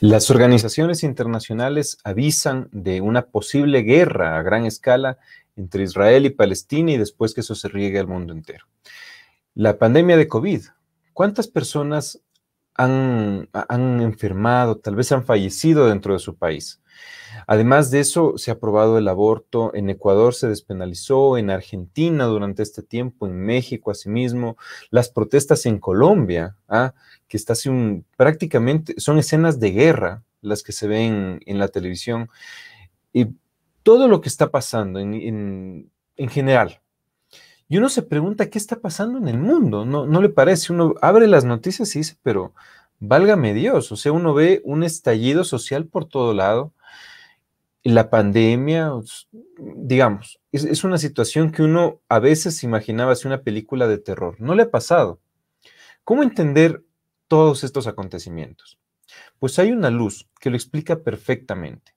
Las organizaciones internacionales avisan de una posible guerra a gran escala entre Israel y Palestina y después que eso se riegue al mundo entero. La pandemia de COVID. ¿Cuántas personas han, han enfermado, tal vez han fallecido dentro de su país. Además de eso, se ha aprobado el aborto, en Ecuador se despenalizó, en Argentina durante este tiempo, en México asimismo, las protestas en Colombia, ¿ah? que está prácticamente, son escenas de guerra las que se ven en la televisión, y todo lo que está pasando en, en, en general, y uno se pregunta qué está pasando en el mundo, ¿no, no le parece? Uno abre las noticias y dice, pero válgame Dios, o sea, uno ve un estallido social por todo lado, la pandemia, digamos, es, una situación que uno a veces imaginaba si una película de terror, no le ha pasado. ¿Cómo entender todos estos acontecimientos? Pues hay una luz que lo explica perfectamente.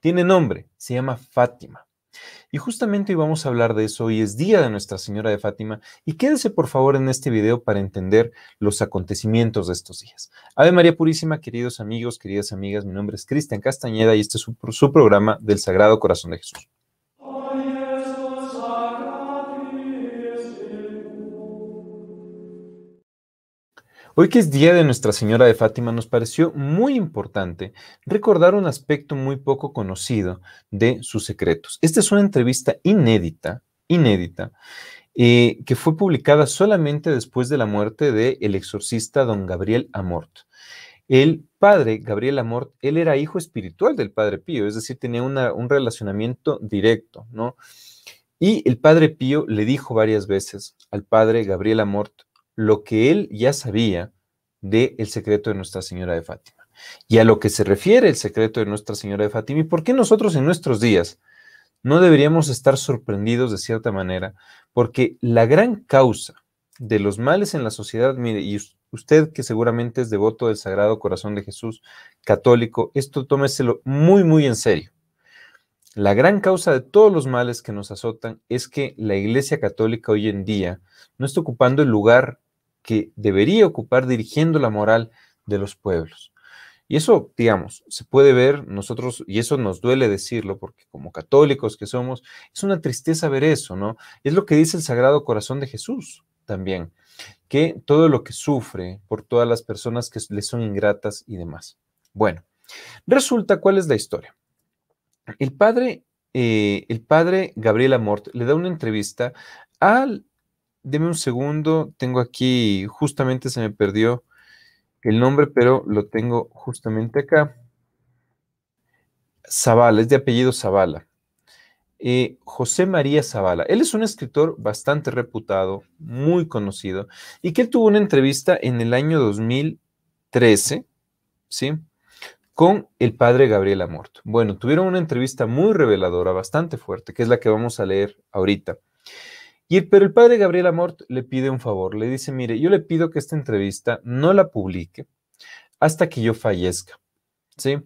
Tiene nombre, se llama Fátima. Y justamente hoy vamos a hablar de eso, hoy es Día de Nuestra Señora de Fátima, y quédese por favor en este video para entender los acontecimientos de estos días. Ave María Purísima, queridos amigos, queridas amigas, mi nombre es Cristian Castañeda y este es su programa del Sagrado Corazón de Jesús. Hoy que es Día de Nuestra Señora de Fátima, nos pareció muy importante recordar un aspecto muy poco conocido de sus secretos. Esta es una entrevista inédita, inédita, eh, que fue publicada solamente después de la muerte del el exorcista don Gabriel Amort. El padre, Gabriel Amort, él era hijo espiritual del padre Pío, es decir, tenía un relacionamiento directo, ¿no? Y el padre Pío le dijo varias veces al padre Gabriel Amort, lo que él ya sabía del secreto de Nuestra Señora de Fátima y a lo que se refiere el secreto de Nuestra Señora de Fátima y por qué nosotros en nuestros días no deberíamos estar sorprendidos de cierta manera, porque la gran causa de los males en la sociedad, mire, y usted que seguramente es devoto del Sagrado Corazón de Jesús, católico, esto tómeselo muy, muy en serio. La gran causa de todos los males que nos azotan es que la Iglesia Católica hoy en día no está ocupando el lugar que debería ocupar dirigiendo la moral de los pueblos. Y eso, digamos, se puede ver nosotros, y eso nos duele decirlo, porque como católicos que somos, es una tristeza ver eso, ¿no? Es lo que dice el Sagrado Corazón de Jesús también, que todo lo que sufre por todas las personas que le son ingratas y demás. Bueno, resulta cuál es la historia. El padre, eh, el padre Gabriel Amort le da una entrevista al Deme un segundo, tengo aquí, justamente se me perdió el nombre, pero lo tengo justamente acá. Zavala, es de apellido Zavala. Eh, José María Zavala. Él es un escritor bastante reputado, muy conocido, y que tuvo una entrevista en el año 2013, ¿sí? Con el padre Gabriel Amorto. Bueno, tuvieron una entrevista muy reveladora, bastante fuerte, que es la que vamos a leer ahorita pero el padre Gabriel Amort le pide un favor, le dice, mire, yo le pido que esta entrevista no la publique hasta que yo fallezca, ¿sí?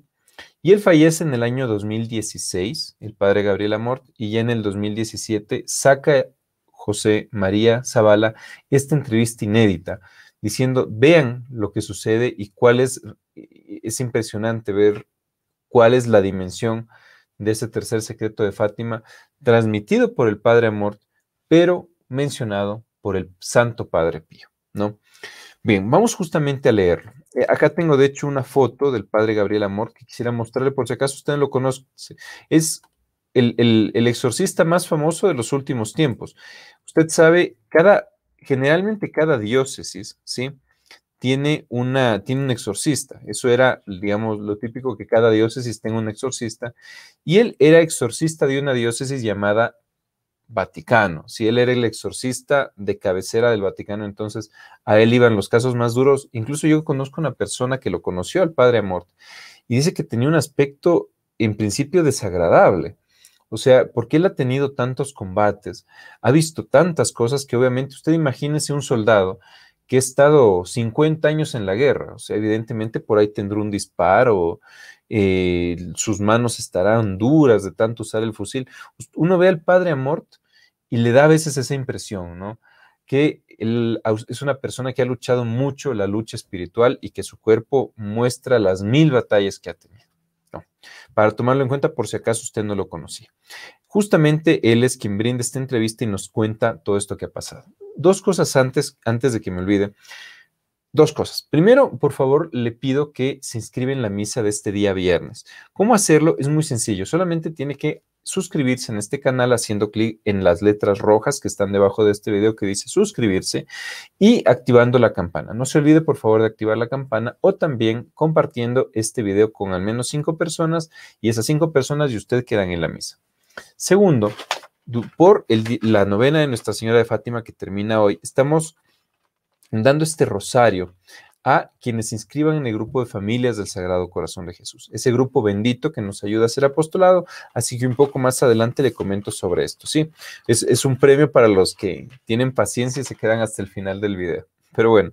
Y él fallece en el año 2016, el padre Gabriel Amort, y ya en el 2017 saca José María Zavala esta entrevista inédita, diciendo, vean lo que sucede y cuál es, es impresionante ver cuál es la dimensión de ese tercer secreto de Fátima, transmitido por el padre Amort pero mencionado por el Santo Padre Pío, ¿no? Bien, vamos justamente a leerlo. Eh, acá tengo de hecho una foto del Padre Gabriel Amor que quisiera mostrarle por si acaso usted no lo conoce. Es el, exorcista más famoso de los últimos tiempos. Usted sabe, cada, generalmente cada diócesis, ¿sí? tiene, una, tiene un exorcista. Eso era, digamos, lo típico que cada diócesis tenga un exorcista. Y él era exorcista de una diócesis llamada Vaticano. Si él era el exorcista de cabecera del Vaticano, entonces a él iban los casos más duros. Incluso yo conozco una persona que lo conoció al padre Amort y dice que tenía un aspecto en principio desagradable. O sea, porque él ha tenido tantos combates, ha visto tantas cosas que obviamente usted imagínese un soldado que ha estado 50 años en la guerra, o sea, evidentemente por ahí tendrá un disparo, eh, sus manos estarán duras de tanto usar el fusil. Uno ve al padre Amort y le da a veces esa impresión, ¿no? Que es una persona que ha luchado mucho la lucha espiritual y que su cuerpo muestra las mil batallas que ha tenido. para tomarlo en cuenta por si acaso usted no lo conocía. Justamente él es quien brinda esta entrevista y nos cuenta todo esto que ha pasado. Dos cosas antes, antes de que me olvide. Dos cosas. Primero, por favor, le pido que se inscriba en la misa de este día viernes. ¿Cómo hacerlo? Es muy sencillo. Solamente tiene que suscribirse en este canal haciendo clic en las letras rojas que están debajo de este video que dice suscribirse y activando la campana. No se olvide por favor de activar la campana o también compartiendo este video con al menos cinco personas y esas cinco personas y usted quedan en la misa. Segundo, por la novena de Nuestra Señora de Fátima que termina hoy, estamos dando este rosario a quienes se inscriban en el grupo de familias del Sagrado Corazón de Jesús, ese grupo bendito que nos ayuda a ser apostolado, así que un poco más adelante le comento sobre esto, ¿sí? Es, un premio para los que tienen paciencia y se quedan hasta el final del video. Pero bueno,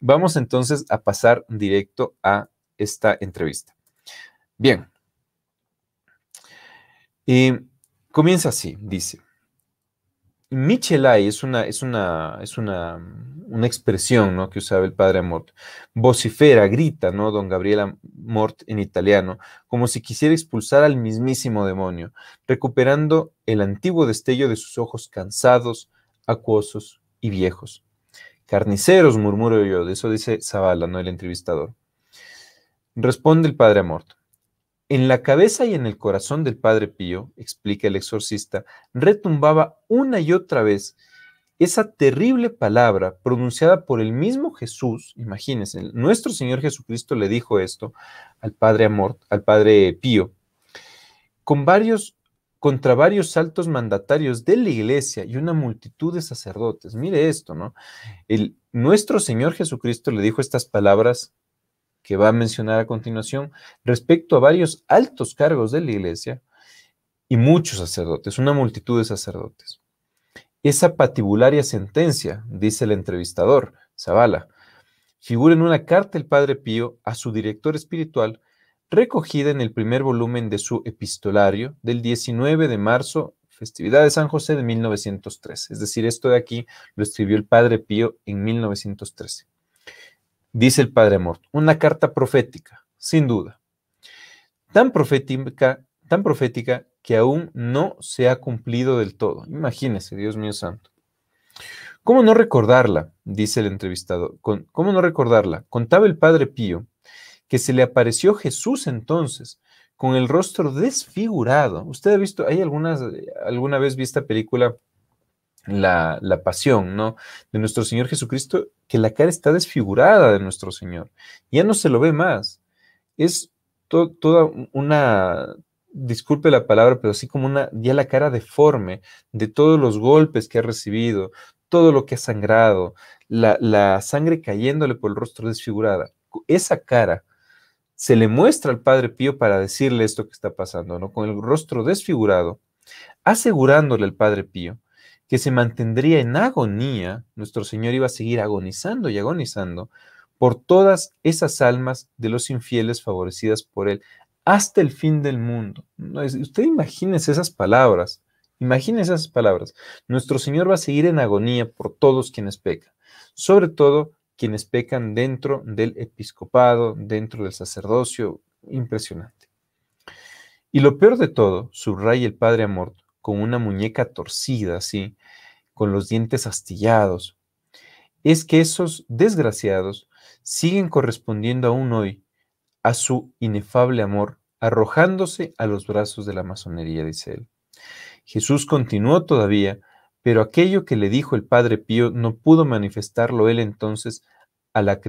vamos entonces a pasar directo a esta entrevista. Bien. Y eh, comienza así, dice. Michelai es una, es una, es una, expresión ¿no? que usaba el padre Amort. Vocifera, grita, ¿no? Don Gabriel Amort en italiano, como si quisiera expulsar al mismísimo demonio, recuperando el antiguo destello de sus ojos cansados, acuosos y viejos. Carniceros, murmuro yo, de eso dice Zavala, ¿no? El entrevistador. Responde el padre Amort. En la cabeza y en el corazón del Padre Pío, explica el exorcista, retumbaba una y otra vez esa terrible palabra pronunciada por el mismo Jesús. Imagínense, nuestro Señor Jesucristo le dijo esto al Padre Amor, al Padre Pío, con varios contra varios altos mandatarios de la iglesia y una multitud de sacerdotes. Mire esto, ¿no? El, nuestro Señor Jesucristo le dijo estas palabras que va a mencionar a continuación respecto a varios altos cargos de la iglesia y muchos sacerdotes, una multitud de sacerdotes. Esa patibularia sentencia, dice el entrevistador, Zavala, figura en una carta del Padre Pío a su director espiritual, recogida en el primer volumen de su epistolario del 19 de marzo, festividad de San José de 1903. Es decir, esto de aquí lo escribió el Padre Pío en 1913 dice el padre Morto, una carta profética, sin duda. Tan profética, tan profética que aún no se ha cumplido del todo. Imagínese, Dios mío santo. ¿Cómo no recordarla? dice el entrevistado. ¿Cómo no recordarla? Contaba el padre Pío que se le apareció Jesús entonces con el rostro desfigurado. Usted ha visto, hay algunas, alguna vez vista película la, pasión, ¿no? De nuestro Señor Jesucristo, que la cara está desfigurada de nuestro Señor. Ya no se lo ve más. Es toda una, disculpe la palabra, pero así como una, ya la cara deforme de todos los golpes que ha recibido, todo lo que ha sangrado, la, la sangre cayéndole por el rostro desfigurada. Esa cara se le muestra al Padre Pío para decirle esto que está pasando, ¿no? Con el rostro desfigurado, asegurándole al Padre Pío que se mantendría en agonía, nuestro Señor iba a seguir agonizando y agonizando por todas esas almas de los infieles favorecidas por Él hasta el fin del mundo. Usted imagínese esas palabras, imagínese esas palabras. Nuestro Señor va a seguir en agonía por todos quienes pecan, sobre todo quienes pecan dentro del episcopado, dentro del sacerdocio, impresionante. Y lo peor de todo, subraya el Padre Amorto, con una muñeca torcida, ¿sí? con los dientes astillados, es que esos desgraciados siguen correspondiendo aún hoy a su inefable amor, arrojándose a los brazos de la masonería, dice él. Jesús continuó todavía, pero aquello que le dijo el Padre Pío no pudo manifestarlo él entonces a la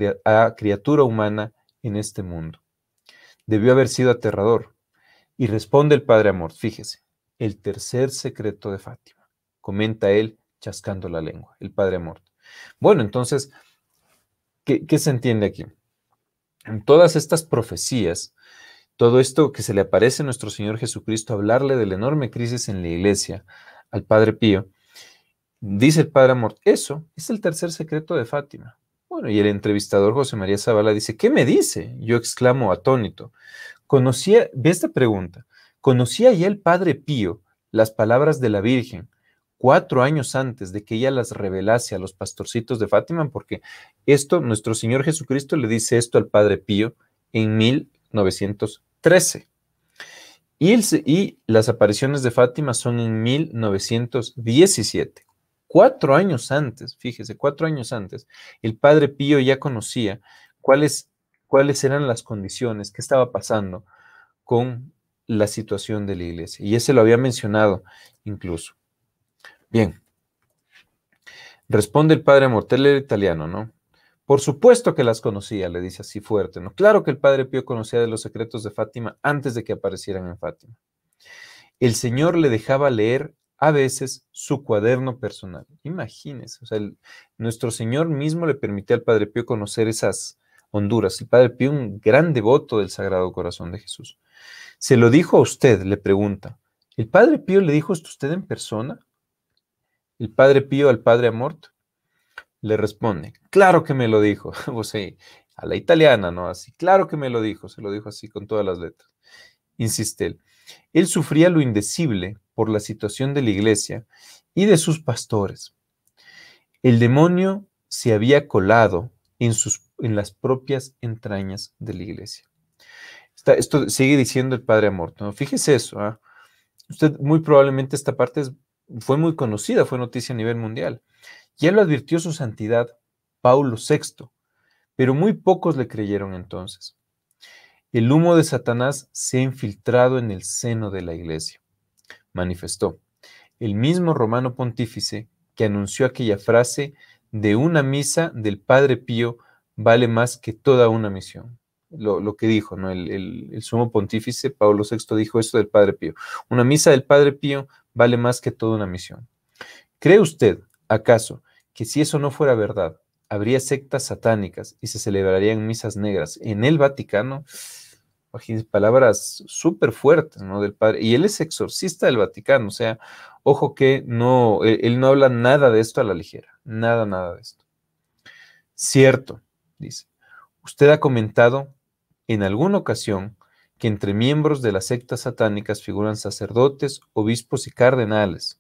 criatura humana en este mundo. Debió haber sido aterrador. Y responde el Padre Amor, fíjese, el tercer secreto de Fátima, comenta él chascando la lengua, el padre muerto Bueno, entonces, ¿qué, se entiende aquí? En todas estas profecías, todo esto que se le aparece a nuestro Señor Jesucristo, hablarle de la enorme crisis en la iglesia al Padre Pío, dice el Padre Amor, eso es el tercer secreto de Fátima. Bueno, y el entrevistador José María Zavala dice, ¿qué me dice? Yo exclamo atónito. Conocía, ve esta pregunta, Conocía ya el padre Pío las palabras de la Virgen cuatro años antes de que ella las revelase a los pastorcitos de Fátima, porque esto, nuestro Señor Jesucristo le dice esto al padre Pío en 1913. Y, y las apariciones de Fátima son en 1917 cuatro años antes, fíjese, cuatro años antes, el padre Pío ya conocía cuáles, cuáles eran las condiciones, qué estaba pasando con la situación de la iglesia. Y ese lo había mencionado incluso. Bien. Responde el padre Mortel, el italiano, ¿no? Por supuesto que las conocía, le dice así fuerte, ¿no? Claro que el padre Pío conocía de los secretos de Fátima antes de que aparecieran en Fátima. El Señor le dejaba leer a veces su cuaderno personal. Imagínense, o sea, nuestro Señor mismo le permitía al Padre Pío conocer esas honduras. El Padre Pío, un gran devoto del Sagrado Corazón de Jesús. ¿Se lo dijo a usted? Le pregunta. ¿El Padre Pío le dijo esto a usted en persona? ¿El Padre Pío al Padre Amort? Le responde, claro que me lo dijo. a la italiana, ¿no? Así, claro que me lo dijo, se lo dijo así con todas las letras. Insiste él. Él sufría lo indecible por la situación de la iglesia y de sus pastores. El demonio se había colado en, sus, en las propias entrañas de la iglesia esto sigue diciendo el padre amor. ¿no? Fíjese eso. ¿ah? Usted muy probablemente esta parte fue muy conocida, fue noticia a nivel mundial. Ya lo advirtió su santidad Paulo VI, pero muy pocos le creyeron entonces. El humo de Satanás se ha infiltrado en el seno de la iglesia, manifestó. El mismo romano pontífice que anunció aquella frase de una misa del Padre Pío vale más que toda una misión lo, que dijo, ¿no? El, sumo pontífice Pablo VI dijo esto del Padre Pío. Una misa del Padre Pío vale más que toda una misión. ¿Cree usted, acaso, que si eso no fuera verdad, habría sectas satánicas y se celebrarían misas negras en el Vaticano? palabras súper fuertes, ¿no? Del padre. Y él es exorcista del Vaticano, o sea, ojo que no, él, no habla nada de esto a la ligera, nada, nada de esto. Cierto, dice. Usted ha comentado en alguna ocasión que entre miembros de las sectas satánicas figuran sacerdotes, obispos y cardenales,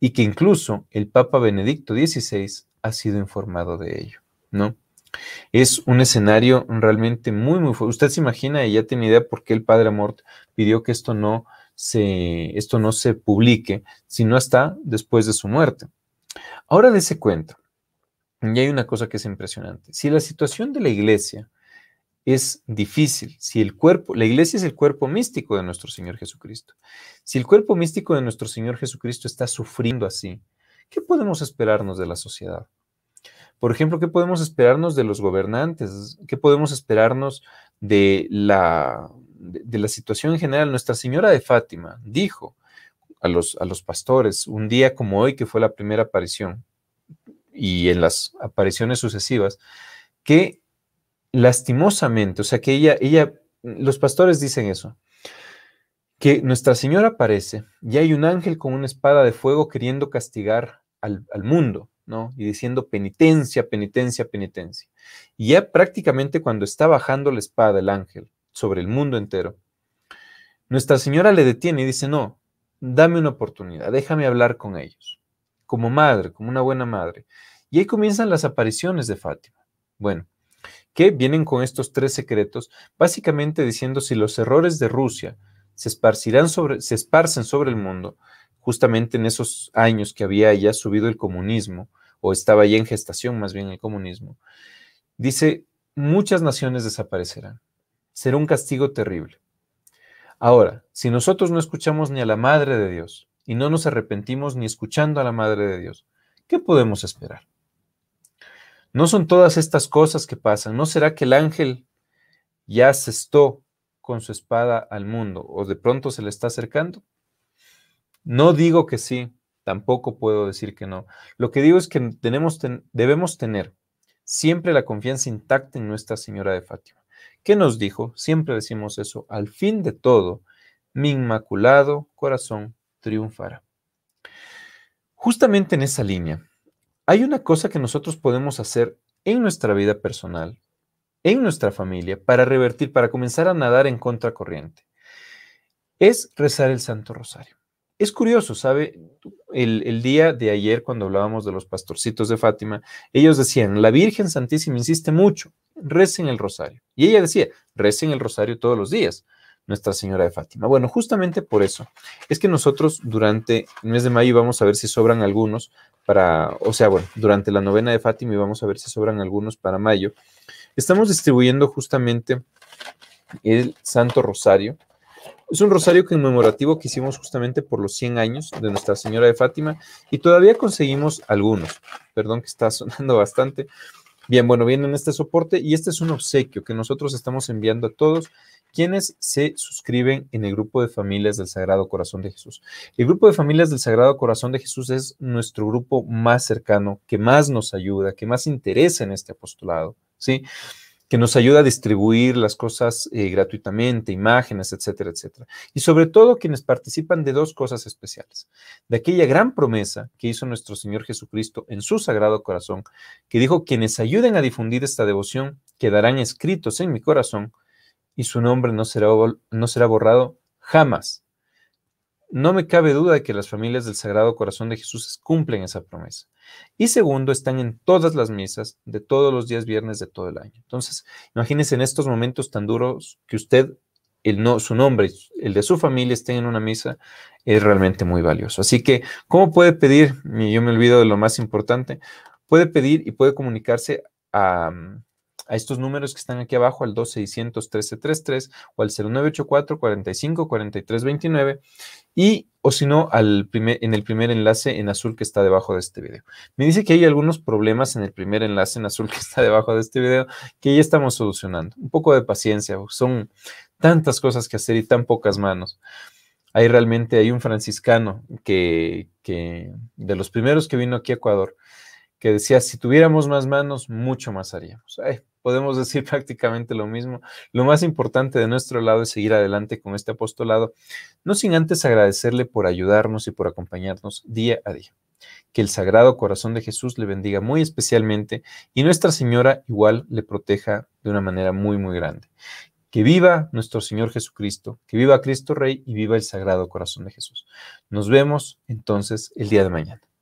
y que incluso el Papa Benedicto XVI ha sido informado de ello, ¿no? Es un escenario realmente muy, muy fuerte. Usted se imagina y ya tiene idea por qué el padre Amort pidió que esto no se, esto no se publique, sino hasta después de su muerte. Ahora de ese cuento, y hay una cosa que es impresionante. Si la situación de la iglesia es difícil. Si el cuerpo, la iglesia es el cuerpo místico de nuestro Señor Jesucristo. Si el cuerpo místico de nuestro Señor Jesucristo está sufriendo así, ¿qué podemos esperarnos de la sociedad? Por ejemplo, ¿qué podemos esperarnos de los gobernantes? ¿Qué podemos esperarnos de la, de, la situación en general? Nuestra Señora de Fátima dijo a los, a los pastores, un día como hoy, que fue la primera aparición, y en las apariciones sucesivas, que lastimosamente, o sea que ella, ella, los pastores dicen eso, que Nuestra Señora aparece y hay un ángel con una espada de fuego queriendo castigar al, al mundo, ¿no? Y diciendo penitencia, penitencia, penitencia. Y ya prácticamente cuando está bajando la espada el ángel sobre el mundo entero, Nuestra Señora le detiene y dice, no, dame una oportunidad, déjame hablar con ellos, como madre, como una buena madre. Y ahí comienzan las apariciones de Fátima. Bueno, que vienen con estos tres secretos, básicamente diciendo si los errores de Rusia se, esparcirán sobre, se esparcen sobre el mundo, justamente en esos años que había ya subido el comunismo, o estaba ya en gestación más bien el comunismo, dice, muchas naciones desaparecerán. Será un castigo terrible. Ahora, si nosotros no escuchamos ni a la Madre de Dios y no nos arrepentimos ni escuchando a la Madre de Dios, ¿qué podemos esperar? ¿No son todas estas cosas que pasan? ¿No será que el ángel ya asestó con su espada al mundo o de pronto se le está acercando? No digo que sí, tampoco puedo decir que no. Lo que digo es que tenemos, debemos tener siempre la confianza intacta en Nuestra Señora de Fátima. ¿Qué nos dijo? Siempre decimos eso. Al fin de todo, mi inmaculado corazón triunfará. Justamente en esa línea, hay una cosa que nosotros podemos hacer en nuestra vida personal, en nuestra familia, para revertir, para comenzar a nadar en contracorriente. Es rezar el Santo Rosario. Es curioso, ¿sabe? El, día de ayer, cuando hablábamos de los pastorcitos de Fátima, ellos decían, la Virgen Santísima insiste mucho, recen el rosario. Y ella decía, recen el rosario todos los días, Nuestra Señora de Fátima. Bueno, justamente por eso es que nosotros durante el mes de mayo, vamos a ver si sobran algunos, para, o sea, bueno, durante la novena de Fátima y vamos a ver si sobran algunos para mayo. Estamos distribuyendo justamente el Santo Rosario. Es un rosario conmemorativo que hicimos justamente por los 100 años de Nuestra Señora de Fátima y todavía conseguimos algunos. Perdón que está sonando bastante. Bien, bueno, viene en este soporte y este es un obsequio que nosotros estamos enviando a todos quienes se suscriben en el grupo de familias del Sagrado Corazón de Jesús. El grupo de familias del Sagrado Corazón de Jesús es nuestro grupo más cercano, que más nos ayuda, que más interesa en este apostolado, ¿sí? que nos ayuda a distribuir las cosas eh, gratuitamente, imágenes, etcétera, etcétera. Y sobre todo quienes participan de dos cosas especiales. De aquella gran promesa que hizo nuestro Señor Jesucristo en su sagrado corazón, que dijo, quienes ayuden a difundir esta devoción quedarán escritos en mi corazón y su nombre no será, no será borrado jamás. No me cabe duda de que las familias del Sagrado Corazón de Jesús cumplen esa promesa. Y segundo, están en todas las misas de todos los días viernes de todo el año. Entonces, imagínense en estos momentos tan duros que usted, el no, su nombre, el de su familia estén en una misa, es realmente muy valioso. Así que, ¿cómo puede pedir? Y yo me olvido de lo más importante. Puede pedir y puede comunicarse a, a estos números que están aquí abajo, al 261333 1333 o al 0984-454329 y o si no al primer, en el primer enlace en azul que está debajo de este video. Me dice que hay algunos problemas en el primer enlace en azul que está debajo de este video que ya estamos solucionando. Un poco de paciencia, son tantas cosas que hacer y tan pocas manos. Hay realmente, hay un franciscano que, que de los primeros que vino aquí a Ecuador, que decía, si tuviéramos más manos, mucho más haríamos podemos decir prácticamente lo mismo. Lo más importante de nuestro lado es seguir adelante con este apostolado, no sin antes agradecerle por ayudarnos y por acompañarnos día a día. Que el Sagrado Corazón de Jesús le bendiga muy especialmente y Nuestra Señora igual le proteja de una manera muy, muy grande. Que viva nuestro Señor Jesucristo, que viva Cristo Rey y viva el Sagrado Corazón de Jesús. Nos vemos entonces el día de mañana.